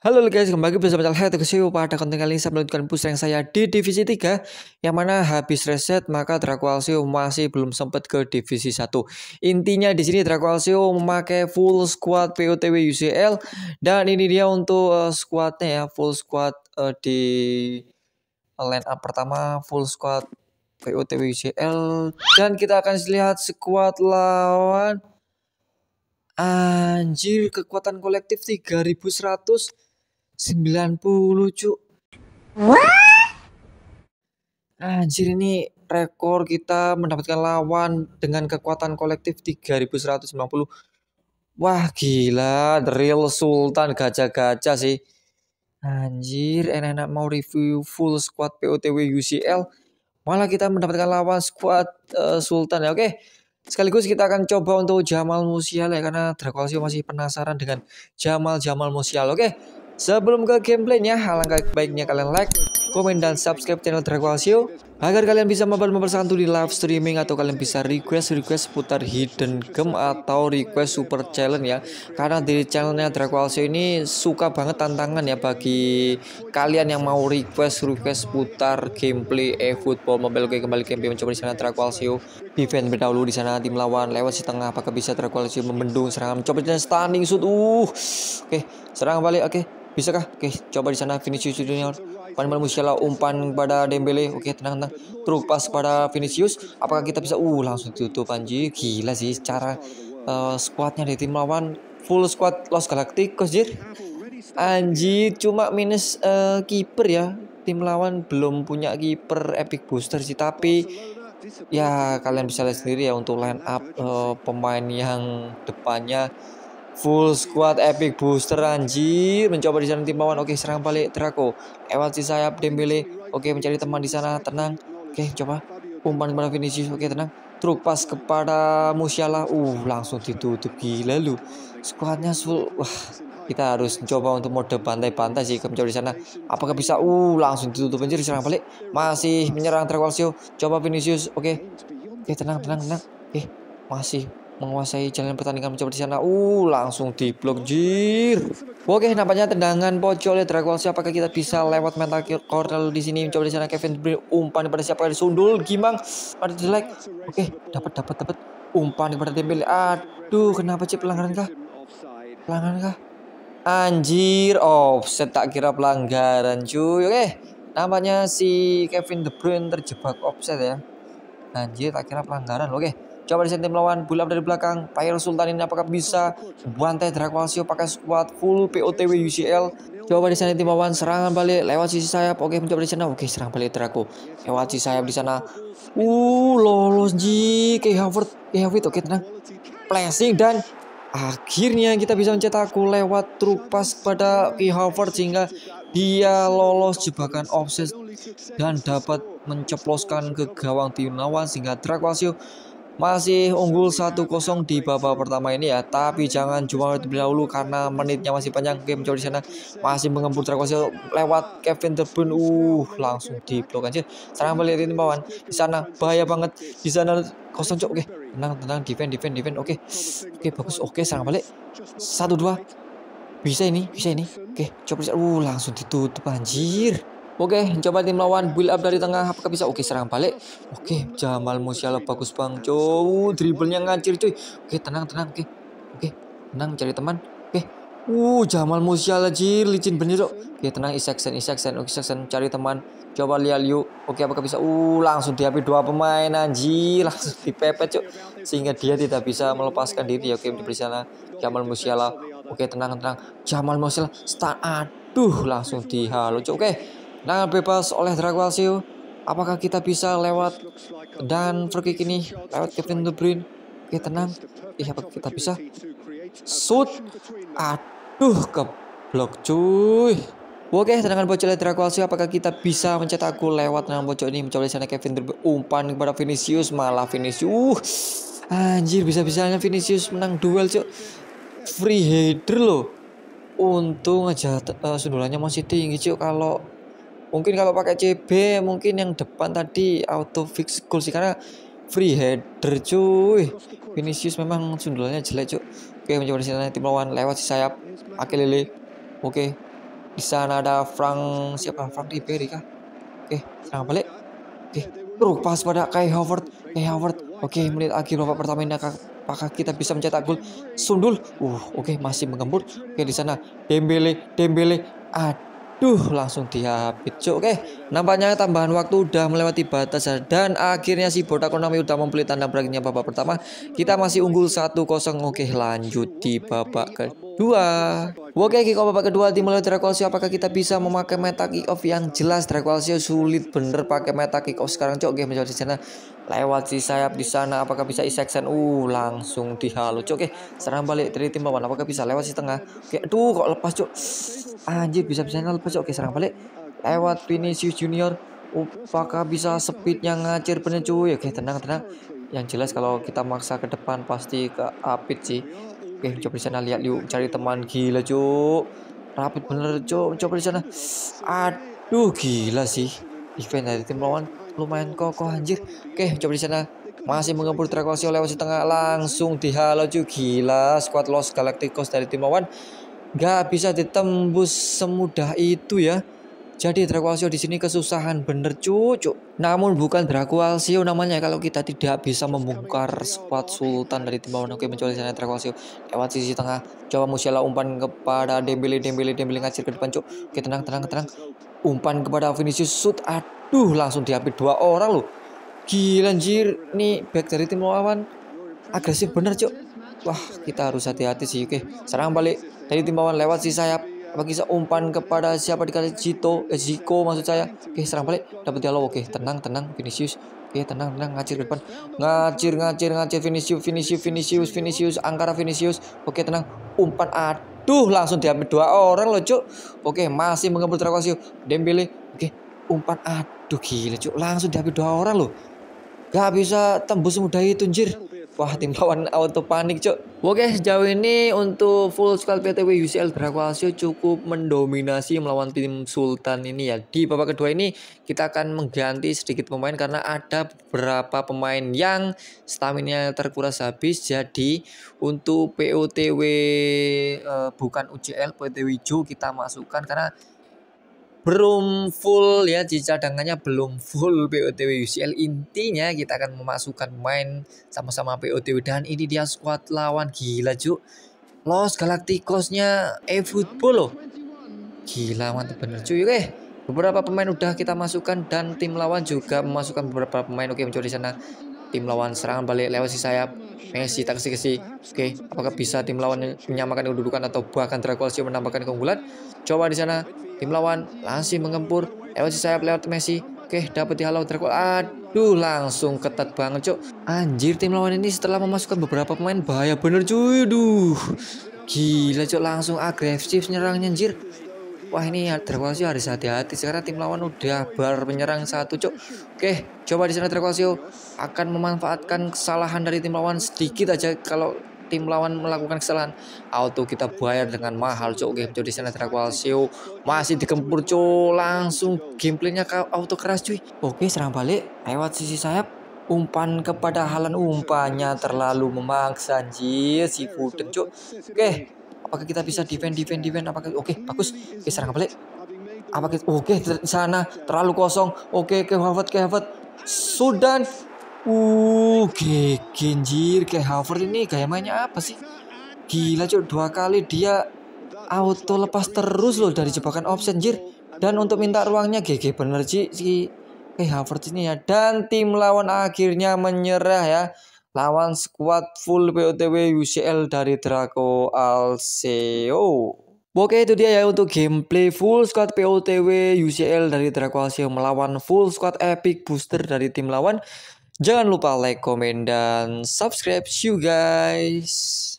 Halo guys, kembali bersama channel Head Kesio. Pada konten kali ini saya melanjutkan push rank saya di divisi 3 yang mana habis reset maka Draco Alcio masih belum sempat ke divisi 1. Intinya di sini Draco Alcio memakai full squad POTW UCL dan ini dia untuk uh, squadnya ya, full squad uh, di line up pertama full squad POTW UCL dan kita akan lihat squad lawan Anjir, kekuatan kolektif 3100 90 cu What? Anjir ini rekor kita mendapatkan lawan dengan kekuatan kolektif 3190 Wah gila The Real Sultan gajah-gajah sih Anjir enak-enak mau review full squad POTW UCL Malah kita mendapatkan lawan squad uh, Sultan ya oke sekaligus kita akan coba untuk Jamal Musial, ya karena Drakolsio masih penasaran dengan Jamal Jamal Musial. Oke, Sebelum ke gameplaynya, alangkah baiknya kalian like, komen, dan subscribe channel Draco agar kalian bisa mabar santu di live streaming atau kalian bisa request-request seputar hidden gem atau request super challenge ya karena di channelnya Draco ini suka banget tantangan ya bagi kalian yang mau request-request seputar gameplay eFootball Mobile game kembali gameplay mencoba di sana Draco event berdahulu di sana tim lawan lewat si tengah apakah bisa Draco membendung serangan mencoba sana standing shoot uh oke okay. serang balik oke okay. Bisa kah? Oke, coba di sana Vinicius Junior. Panimbar Musiala umpan pada Dembele. Oke, tenang tenang. pas pada Vinicius. Apakah kita bisa? Uh, langsung tutup Panji. Gila sih cara uh, eh, squadnya dari tim lawan. Full squad Los Galacticos jir. Anji cuma minus uh, kiper ya. Tim lawan belum punya kiper epic booster sih tapi ya kalian bisa lihat sendiri ya untuk line up uh, pemain yang depannya full squad epic booster anjir mencoba di sana tim lawan oke serang balik Draco lewat si sayap Dembele oke mencari teman di sana tenang oke coba umpan kepada Vinicius oke tenang truk pas kepada Musiala uh langsung ditutup gila lu squadnya full wah kita harus coba untuk mode pantai-pantai sih mencoba di sana apakah bisa uh langsung ditutup anjir serang balik masih menyerang Traqualsio coba Vinicius oke oke tenang tenang tenang oke masih menguasai jalan pertandingan mencoba di sana. Uh, langsung diblok jir. Oke, nampaknya tendangan pojok oleh Dragon siapakah kita bisa lewat mental corner di sini mencoba di sana Kevin Bril umpan kepada siapa yang disundul Gimang ada jelek. Oke, dapat dapat dapat umpan kepada Dembele. Aduh, kenapa sih pelanggaran kah? Pelanggaran kah? Anjir, offset tak kira pelanggaran cuy. Oke, nampaknya si Kevin De Bruyne terjebak offset ya. Anjir, tak kira pelanggaran. Oke. Coba di Tim lawan bulam dari belakang. Payer Sultan ini apakah bisa bantai Drakwasio pakai squad full POTW UCL. Coba di sana tim lawan serangan balik lewat sisi sayap. Oke, mencoba di sana. Oke, serang balik Draco. Lewat sisi sayap di sana. Uh, lolos Ji. Kayak Harvard. Kayak Harvard. Oke, tenang. Placing dan akhirnya kita bisa mencetak gol lewat truk pas pada Key Harvard sehingga dia lolos jebakan offset dan dapat menceploskan ke gawang tim lawan sehingga Drakwasio masih unggul 1-0 di babak pertama ini ya. Tapi jangan jual terlebih dahulu karena menitnya masih panjang. Game jauh di sana masih mengembur Dragosil lewat Kevin Terbun. Uh, langsung blok anjir. Sekarang melihat ini bawaan Di sana bahaya banget. Di sana kosong cok. Oke, tenang tenang defend defend defend. Oke. Oke, bagus. Oke, serang balik. satu dua, Bisa ini, bisa ini. Oke, coba uh langsung ditutup anjir. Oke, coba tim lawan build up dari tengah. Apakah bisa? Oke, serang balik. Oke, Jamal Musiala bagus bang. cuy. dribblenya ngancir cuy. Oke, tenang, tenang. Oke, oke, tenang cari teman. Oke, Uh, Jamal Musiala jir, licin bener dok. Oke, tenang isaksen, isaksen. oke isaksen, cari teman. Coba lihat yuk. Oke, apakah bisa? Uh, langsung dihapi dua pemain anjir, langsung dipepet cuy, Sehingga dia tidak bisa melepaskan diri Oke, Oke, di sana Jamal Musiala. Oke, tenang, tenang. Jamal Musiala start aduh langsung dihalo, cuy. Oke. Nah, bebas oleh Drago Apakah kita bisa lewat dan free kini ini lewat Kevin De Bruyne? Oke, tenang. Ih, apa kita bisa? Shoot. Aduh, keblok cuy. Oke, tendangan bocil oleh Drago Apakah kita bisa mencetak gol lewat tendangan bocil ini? Mencoba sana Kevin De Bruyne. Umpan kepada Vinicius. Malah Vinicius. Uh, Anjir, bisa-bisanya Vinicius menang duel cuy. Free header loh. Untung aja uh, sundulannya masih tinggi cuy. Kalau mungkin kalau pakai CB mungkin yang depan tadi auto fix goal sih karena free header cuy Vinicius memang sundulannya jelek cuy oke mencoba di sana tim lawan lewat si sayap Akelele oke di sana ada Frank siapa Frank Ribery kah oke serang balik oke Bro, pas pada Kai Howard Kai Howard oke menit akhir babak pertama ini apakah kita bisa mencetak gol sundul uh oke masih mengembur oke di sana Dembele Dembele ada Duh, langsung dihabit. Cuk, oke. Nampaknya tambahan waktu udah melewati batas ya. dan akhirnya si Botak Konami udah membeli tanda berakhirnya babak pertama. Kita masih unggul 1-0. Oke, lanjut di babak kedua. 2. Oke, okay, kick off babak kedua tim melalui Dracualsio. Apakah kita bisa memakai meta kick off yang jelas? Dracualsio sulit bener pakai meta kick off sekarang. Cok, game mencoba di sana. Lewat si sayap di sana. Apakah bisa Isaacson? Uh, langsung dihalu. Cok, okay. serang balik dari tim lawan. Apakah bisa lewat si tengah? Oke, okay. aduh kok lepas, Cok. Anjir, bisa-bisanya lepas, Cok. Oke, okay, serang balik. Lewat Vinicius Junior. Apakah bisa speednya ngacir bener cuy? Oke, okay, tenang, tenang. Yang jelas kalau kita maksa ke depan pasti ke apit sih Oke, eh, coba di sana lihat yuk, cari teman gila, Cuk. Rapid bener, Cuk. Coba di sana. Aduh, gila sih. Event dari tim lawan lumayan kokoh anjir. Oke, coba di sana. Masih mengepul trakosi oleh wasit tengah langsung dihalau juga gila squad Los Galacticos dari tim lawan. Gak bisa ditembus semudah itu ya. Jadi Dracualsio di sini kesusahan bener cucu. Namun bukan Dracualsio namanya kalau kita tidak bisa membongkar squad Sultan dari tim lawan. Oke mencoba sana lewat sisi tengah. Coba Musiala umpan kepada Dembele Dembele Dembele ngacir ke depan cuk. Oke tenang tenang tenang. Umpan kepada Vinicius shoot. Aduh langsung diapit dua orang loh. Gila anjir. Nih back dari tim lawan agresif bener cuk. Wah kita harus hati-hati sih. Oke serang balik dari tim lawan lewat si sayap Apakah bisa umpan kepada siapa dikasih Cito, eh, Zico maksud saya. Oke, serang balik, dapat dialog. Oke, tenang, tenang, Vinicius. Oke, tenang, tenang, ngacir ke depan. Ngacir, ngacir, ngacir, Vinicius, Vinicius, Vinicius, Vinicius, Angkara Vinicius. Oke, tenang, umpan aduh langsung diambil dua orang loh cuk oke masih mengembul Traquasio Dembele oke umpan aduh gila cuk langsung diambil dua orang loh gak bisa tembus semudah itu anjir Wah tim lawan auto panik cok. Oke sejauh ini untuk full squad PTW UCL Brakwasio cukup mendominasi melawan tim Sultan ini ya. Di babak kedua ini kita akan mengganti sedikit pemain karena ada beberapa pemain yang stamina terkuras habis. Jadi untuk POTW eh, bukan UCL POTW hijau kita masukkan karena belum full ya di cadangannya belum full POTW UCL intinya kita akan memasukkan main sama-sama POTW dan ini dia squad lawan gila cuk Los Galacticosnya eFootball loh gila mantep bener cuy oke beberapa pemain udah kita masukkan dan tim lawan juga memasukkan beberapa pemain oke mencuri sana tim lawan serangan balik lewat si sayap Messi tak kasih oke okay. apakah bisa tim lawan menyamakan kedudukan atau bahkan Dragolsio menambahkan keunggulan coba di sana tim lawan langsung mengempur lewat si sayap lewat Messi oke okay, dapat dihalau Dragol aduh langsung ketat banget cok anjir tim lawan ini setelah memasukkan beberapa pemain bahaya bener cuy duh gila cok langsung agresif nyerangnya anjir wah ini Dragoncio harus hati-hati sekarang tim lawan udah bar menyerang satu cuk oke coba di sana Dragoncio akan memanfaatkan kesalahan dari tim lawan sedikit aja kalau tim lawan melakukan kesalahan auto kita bayar dengan mahal cuk oke coba di sana Dragoncio masih dikempur cuk langsung gameplaynya auto keras cuy oke serang balik lewat sisi sayap umpan kepada halan umpannya terlalu memaksa anjir si Foden cuk oke apakah kita bisa iya. defend defend defend apakah oke okay, iya, bagus iya, oke okay, serang balik apakah kita oke okay, sana terlalu kosong oke okay, ke Harvard ke Harvard Sudan uh genjir ke Harvard ini gaya mainnya apa sih gila cuy dua kali dia auto lepas terus loh dari jebakan option jir dan untuk minta ruangnya GG bener sih si eh Harvard ini ya dan tim lawan akhirnya menyerah ya lawan skuad full POTW UCL dari Draco Alceo. Oke itu dia ya untuk gameplay full squad POTW UCL dari Draco Alceo melawan full squad Epic Booster dari tim lawan. Jangan lupa like, komen, dan subscribe. See you guys.